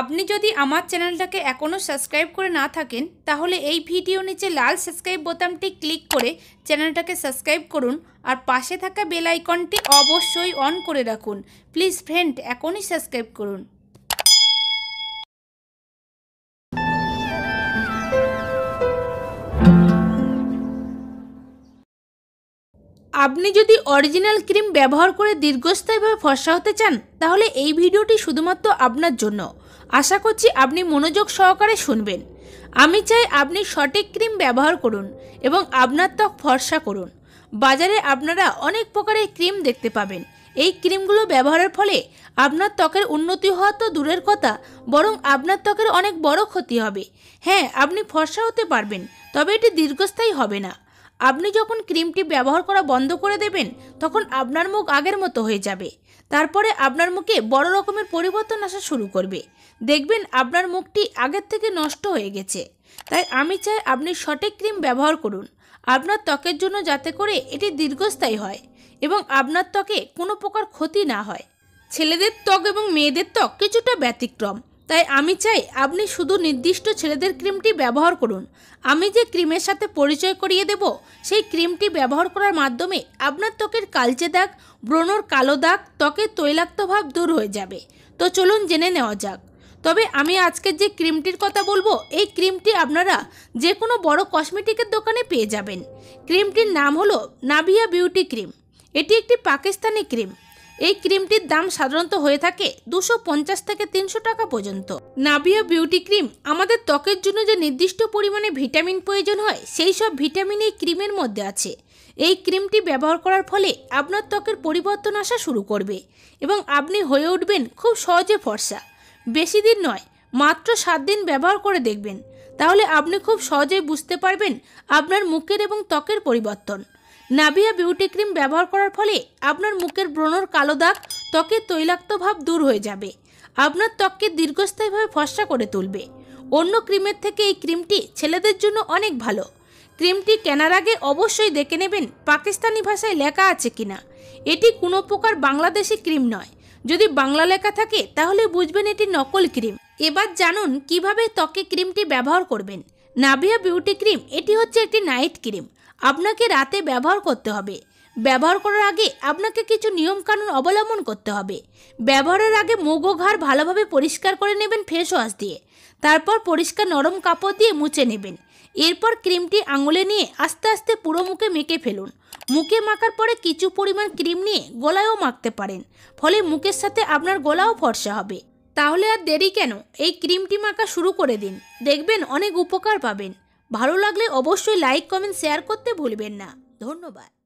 আপনি যদি আমার চ্যানেলটাকে এখনও সাবস্ক্রাইব করে না থাকেন তাহলে এই ভিডিও নিচে লাল সাবস্ক্রাইব বোতামটি ক্লিক করে চ্যানেলটাকে সাবস্ক্রাইব করুন আর পাশে থাকা বেল আইকনটি অবশ্যই অন করে রাখুন প্লিজ ফ্রেন্ড এখনই সাবস্ক্রাইব করুন আপনি যদি অরিজিনাল ক্রিম ব্যবহার করে দীর্ঘস্থায়ীভাবে ফর্সা হতে চান তাহলে এই ভিডিওটি শুধুমাত্র আপনার জন্য আশা করছি আপনি মনোযোগ সহকারে শুনবেন আমি চাই আপনি সঠিক ক্রিম ব্যবহার করুন এবং আপনার ত্বক ফর্সা করুন বাজারে আপনারা অনেক প্রকারের ক্রিম দেখতে পাবেন এই ক্রিমগুলো ব্যবহারের ফলে আপনার ত্বকের উন্নতি হওয়া তো দূরের কথা বরং আপনার ত্বকের অনেক বড় ক্ষতি হবে হ্যাঁ আপনি ফর্সা হতে পারবেন তবে এটি দীর্ঘস্থায়ী হবে না আপনি যখন ক্রিমটি ব্যবহার করা বন্ধ করে দেবেন তখন আপনার মুখ আগের মতো হয়ে যাবে তারপরে আপনার মুখে বড় রকমের পরিবর্তন আসা শুরু করবে দেখবেন আপনার মুখটি আগের থেকে নষ্ট হয়ে গেছে তাই আমি চাই আপনি সঠিক ক্রিম ব্যবহার করুন আপনার ত্বকের জন্য যাতে করে এটি দীর্ঘস্থায়ী হয় এবং আপনার ত্বকে কোনো প্রকার ক্ষতি না হয় ছেলেদের ত্বক এবং মেয়েদের ত্বক কিছুটা ব্যতিক্রম তাই আমি চাই আপনি শুধু নির্দিষ্ট ছেলেদের ক্রিমটি ব্যবহার করুন আমি যে ক্রিমের সাথে পরিচয় করিয়ে দেব সেই ক্রিমটি ব্যবহার করার মাধ্যমে আপনার ত্বকের কালচে দাগ ব্রণর কালো দাগ ত্বকের তৈলাক্ত ভাব দূর হয়ে যাবে তো চলুন জেনে নেওয়া যাক তবে আমি আজকের যে ক্রিমটির কথা বলবো এই ক্রিমটি আপনারা যে কোনো বড় কসমেটিকের দোকানে পেয়ে যাবেন ক্রিমটির নাম হলো নাভিয়া বিউটি ক্রিম এটি একটি পাকিস্তানি ক্রিম এই ক্রিমটির দাম সাধারণত হয়ে থাকে দুশো পঞ্চাশ থেকে তিনশো টাকা পর্যন্ত নাভিয়া বিউটি ক্রিম আমাদের ত্বকের জন্য যে নির্দিষ্ট পরিমাণে ভিটামিন প্রয়োজন হয় সেই সব ভিটামিন এই ক্রিমের মধ্যে আছে এই ক্রিমটি ব্যবহার করার ফলে আপনার ত্বকের পরিবর্তন আসা শুরু করবে এবং আপনি হয়ে উঠবেন খুব সহজে ফর্সা বেশি দিন নয় মাত্র সাত দিন ব্যবহার করে দেখবেন তাহলে আপনি খুব সহজেই বুঝতে পারবেন আপনার মুখের এবং ত্বকের পরিবর্তন নাভিয়া বিউটি ক্রিম ব্যবহার করার ফলে আপনার মুখের ব্রণর কালো দাগ ত্বকের তৈলাক্ত ভাব দূর হয়ে যাবে আপনার ত্বককে দীর্ঘস্থায়ীভাবে ফসা করে তুলবে অন্য ক্রিমের থেকে এই ক্রিমটি ছেলেদের জন্য অনেক ভালো ক্রিমটি কেনার আগে অবশ্যই দেখে নেবেন পাকিস্তানি ভাষায় লেখা আছে কিনা এটি কোনো প্রকার বাংলাদেশি ক্রিম নয় যদি বাংলা লেখা থাকে তাহলে বুঝবেন এটি নকল ক্রিম এবার জানুন কিভাবে ত্বকে ক্রিমটি ব্যবহার করবেন নাভিয়া বিউটি ক্রিম এটি হচ্ছে একটি নাইট ক্রিম আপনাকে রাতে ব্যবহার করতে হবে ব্যবহার করার আগে আপনাকে কিছু নিয়মকানুন অবলম্বন করতে হবে ব্যবহারের আগে মুগ ও ঘাড় ভালোভাবে পরিষ্কার করে নেবেন ফেস ওয়াশ দিয়ে তারপর পরিষ্কার নরম কাপড় দিয়ে মুছে নেবেন এরপর ক্রিমটি আঙুলে নিয়ে আস্তে আস্তে পুরো মুখে মেখে ফেলুন মুখে মাখার পরে কিছু পরিমাণ ক্রিম নিয়ে গলায়ও মাখতে পারেন ফলে মুখের সাথে আপনার গলাও ফর্সা হবে তাহলে আর দেরি কেন এই ক্রিমটি মাখা শুরু করে দিন দেখবেন অনেক উপকার পাবেন ভালো লাগলে অবশ্যই লাইক কমেন্ট শেয়ার করতে ভুলবেন না ধন্যবাদ